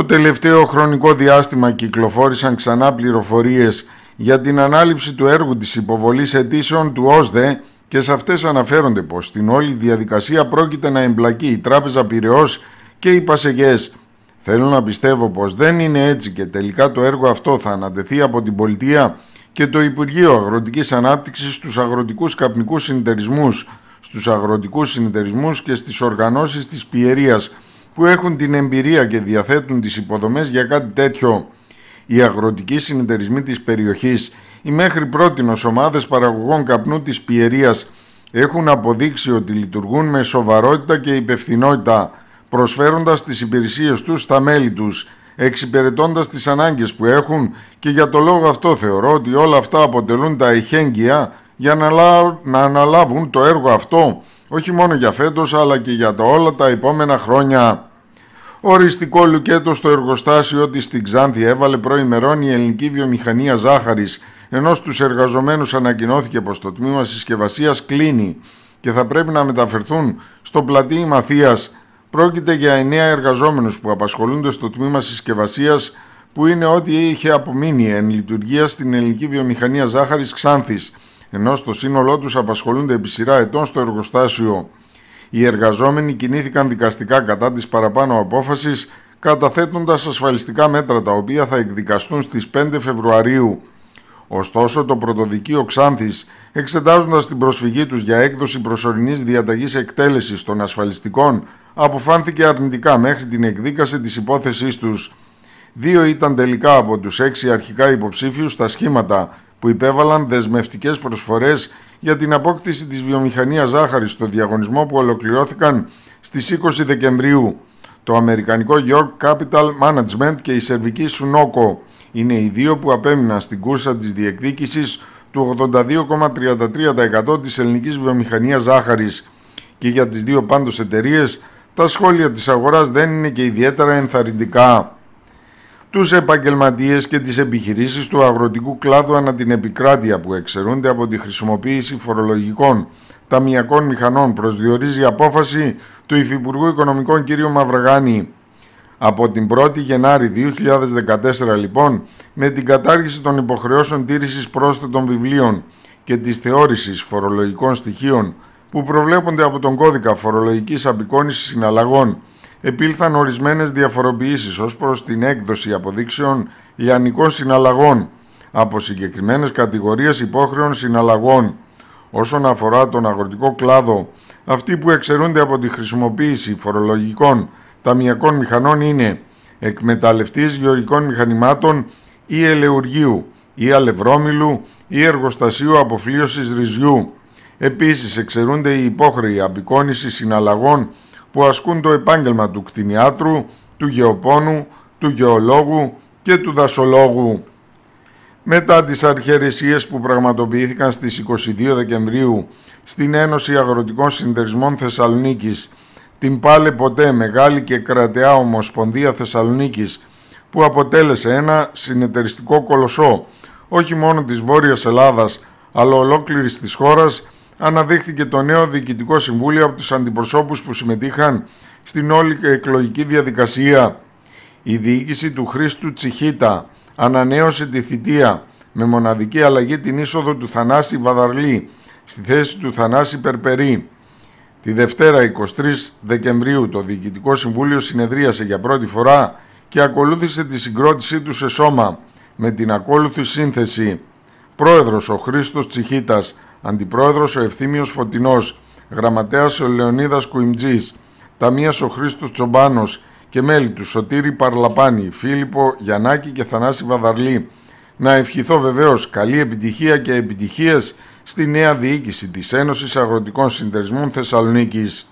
Το τελευταίο χρονικό διάστημα κυκλοφόρησαν ξανά πληροφορίες για την ανάληψη του έργου της υποβολής αιτήσεων του ΟΣΔΕ και σε αυτές αναφέρονται πως στην όλη διαδικασία πρόκειται να εμπλακεί η Τράπεζα Πυραιός και οι Πασεγές. Θέλω να πιστεύω πως δεν είναι έτσι και τελικά το έργο αυτό θα ανατεθεί από την πολιτεία και το Υπουργείο Αγροτικής Ανάπτυξης στους αγροτικούς καπνικούς συνεταιρισμούς, στους αγροτικούς συνεταιρισμούς και στις οργανώσεις της πιερίας που έχουν την εμπειρία και διαθέτουν τις υποδομές για κάτι τέτοιο. Οι αγροτικοί συνεταιρισμοί της περιοχής, οι μέχρι ως ομάδες παραγωγών καπνού της πιερίας έχουν αποδείξει ότι λειτουργούν με σοβαρότητα και υπευθυνότητα, προσφέροντας τις υπηρεσίες τους στα μέλη τους, εξυπηρετώντας τις ανάγκες που έχουν και για το λόγο αυτό θεωρώ ότι όλα αυτά αποτελούν τα ειχέγγυα για να αναλάβουν το έργο αυτό όχι μόνο για φέτος αλλά και για τα όλα τα επόμενα χρόνια. Οριστικό λουκέτο στο εργοστάσιο ότι στην Ξάνθη έβαλε προημερών η ελληνική βιομηχανία Ζάχαρης ενώ στους εργαζομένους ανακοινώθηκε πως το τμήμα συσκευασίας κλείνει και θα πρέπει να μεταφερθούν στο πλατή Μαθία Πρόκειται για εννέα εργαζόμενους που απασχολούνται στο τμήμα συσκευασίας, που είναι ό,τι είχε απομείνει εν λειτουργία στην ελληνική βιομηχανία Ζάχαρης Ξάνθης, ενώ στο σύνολό τους απασχολούνται επί σειρά ετών στο εργοστάσιο. Οι εργαζόμενοι κινήθηκαν δικαστικά κατά της παραπάνω απόφασης, καταθέτοντας ασφαλιστικά μέτρα τα οποία θα εκδικαστούν στις 5 Φεβρουαρίου. Ωστόσο, το πρωτοδικείο Ξάνθης, εξετάζοντας την προσφυγή τους για έκδοση προσωρινής διαταγής εκτέλεσης των ασφαλιστικών, αποφάνθηκε αρνητικά μέχρι την εκδίκαση της υπόθεσής τους. Δύο ήταν τελικά από τους έξι αρχικά υποψήφιους στα σχήματα, που υπέβαλαν δεσμευτικές προσφορές για την απόκτηση της βιομηχανίας ζάχαρης στο διαγωνισμό που ολοκληρώθηκαν στις 20 Δεκεμβρίου. Το αμερικανικό York Capital Management και η σερβική Sunoco είναι οι δύο που απέμειναν στην κούρσα της διεκδίκησης του 82,33% της ελληνικής βιομηχανίας ζάχαρης. Και για τις δύο πάντως εταιρείες τα σχόλια της αγοράς δεν είναι και ιδιαίτερα ενθαρρυντικά τους επαγγελματίες και τις επιχειρήσεις του αγροτικού κλάδου ανά την επικράτεια που εξαιρούνται από τη χρησιμοποίηση φορολογικών ταμιακών μηχανών προσδιορίζει η απόφαση του Υφυπουργού Οικονομικών κ. Μαυραγάνη από την 1η Γενάρη 2014 λοιπόν με την κατάργηση των υποχρεώσεων τήρησης πρόσθετων βιβλίων και της θεώρησης φορολογικών στοιχείων που προβλέπονται από τον κώδικα φορολογικής απεικόνησης συναλλαγών επήλθαν ορισμένες διαφοροποιήσεις ως προς την έκδοση αποδείξεων λιανικών συναλλαγών από συγκεκριμένες κατηγορίες υπόχρεων συναλλαγών. Όσον αφορά τον αγροτικό κλάδο, αυτοί που εξαιρούνται από τη χρησιμοποίηση φορολογικών ταμιακών μηχανών είναι εκμεταλλευτής γεωργικών μηχανημάτων ή ελεουργίου ή αλευρόμηλου ή εργοστασίου αποφλίωσης ρυζιού. Επίσης εξαιρούνται οι υπόχρεοι απεικόνησης συναλλαγών που ασκούν το επάγγελμα του κτηνιάτρου, του γεωπόνου, του γεωλόγου και του δασολόγου. Μετά τις αρχαιρεσίες που πραγματοποιήθηκαν στις 22 Δεκεμβρίου στην Ένωση Αγροτικών Συντερισμών Θεσσαλονίκης, την πάλε ποτέ μεγάλη και κρατεά Ομοσπονδία Θεσσαλονίκης, που αποτέλεσε ένα συνεταιριστικό κολοσσό όχι μόνο της Βόρειας Ελλάδας, αλλά ολόκληρης της χώρας, αναδείχθηκε το νέο Διοικητικό Συμβούλιο από τους αντιπροσώπους που συμμετείχαν στην όλη εκλογική διαδικασία. Η διοίκηση του Χρήστου Τσιχίτα ανανέωσε τη θητεία με μοναδική αλλαγή την είσοδο του Θανάση Βαδαρλή στη θέση του Θανάση Περπερή. Τη Δευτέρα 23 Δεκεμβρίου το Διοικητικό Συμβούλιο συνεδρίασε για πρώτη φορά και ακολούθησε τη συγκρότησή του σε σώμα με την ακόλουθη σύνθεση Πρόεδρος ο Χρήστος Τσιχίτας Αντιπρόεδρος ο Ευθύμιος Φωτεινός, Γραμματέας ο Λεωνίδας Κουιμτζής, Ταμείας ο Χρήστος Τσομπάνος και μέλη του Σωτήρη Παρλαπάνη, Φίλιππο Γιαννάκη και Θανάση Βαδαρλή. Να ευχηθώ βεβαίως καλή επιτυχία και επιτυχίες στη νέα διοίκηση της Ένωσης Αγροτικών Συντερισμών Θεσσαλονίκης.